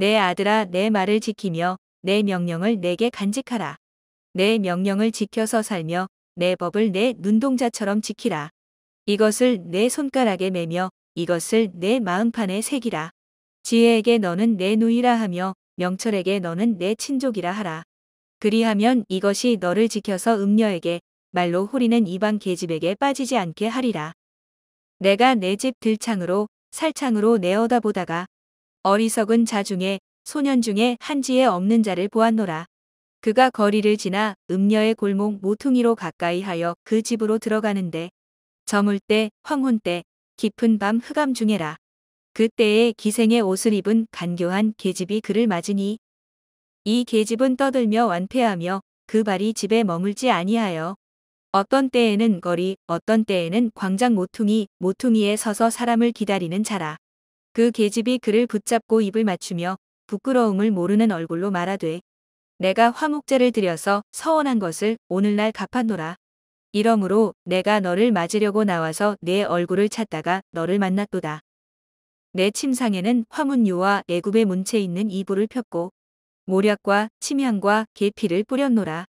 내 아들아 내 말을 지키며 내 명령을 내게 간직하라. 내 명령을 지켜서 살며 내 법을 내 눈동자처럼 지키라. 이것을 내 손가락에 매며 이것을 내 마음판에 새기라. 지혜에게 너는 내 누이라 하며 명철에게 너는 내 친족이라 하라. 그리하면 이것이 너를 지켜서 음녀에게 말로 홀리는 이방 계집에게 빠지지 않게 하리라. 내가 내 집 들창으로 살창으로 내어다보다가 어리석은 자 중에 소년 중에 한지에 없는 자를 보았노라. 그가 거리를 지나 음녀의 골목 모퉁이로 가까이 하여 그 집으로 들어가는데 저물 때 황혼 때 깊은 밤 흑암 중에라. 그때에 기생의 옷을 입은 간교한 계집이 그를 맞으니 이 계집은 떠들며 완패하며 그 발이 집에 머물지 아니하여 어떤 때에는 거리 어떤 때에는 광장 모퉁이 모퉁이에 서서 사람을 기다리는 자라. 그 계집이 그를 붙잡고 입을 맞추며 부끄러움을 모르는 얼굴로 말하되 내가 화목제를 들여서 서원한 것을 오늘날 갚았노라. 이러므로 내가 너를 맞으려고 나와서 내 얼굴을 찾다가 너를 만났도다. 내 침상에는 화문유와 애굽의 문체 있는 이불을 폈고 모략과 침향과 계피를 뿌렸노라.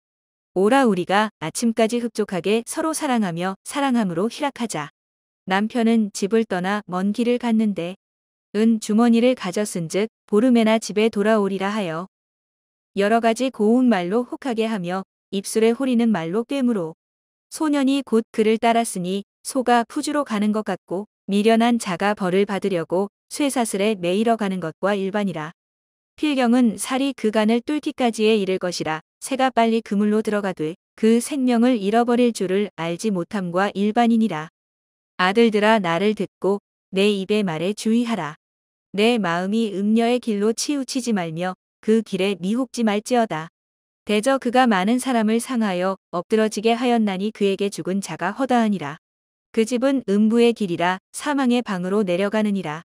오라 우리가 아침까지 흡족하게 서로 사랑하며 사랑함으로 희락하자. 남편은 집을 떠나 먼 길을 갔는데 은 주머니를 가졌은즉 보름에나 집에 돌아오리라 하여 여러 가지 고운 말로 혹하게 하며 입술에 호리는 말로 꿰므로 소년이 곧 그를 따랐으니 소가 푸주로 가는 것 같고 미련한 자가 벌을 받으려고 쇠사슬에 매일어 가는 것과 일반이라. 필경은 살이 그간을 뚫기까지에 이를 것이라 새가 빨리 그물로 들어가되 그 생명을 잃어버릴 줄을 알지 못함과 일반이니라. 아들들아 나를 듣고 내 입의 말에 주의하라. 내 마음이 음녀의 길로 치우치지 말며 그 길에 미혹지 말지어다. 대저 그가 많은 사람을 상하여 엎드러지게 하였나니 그에게 죽은 자가 허다하니라. 그 집은 음부의 길이라 사망의 방으로 내려가느니라.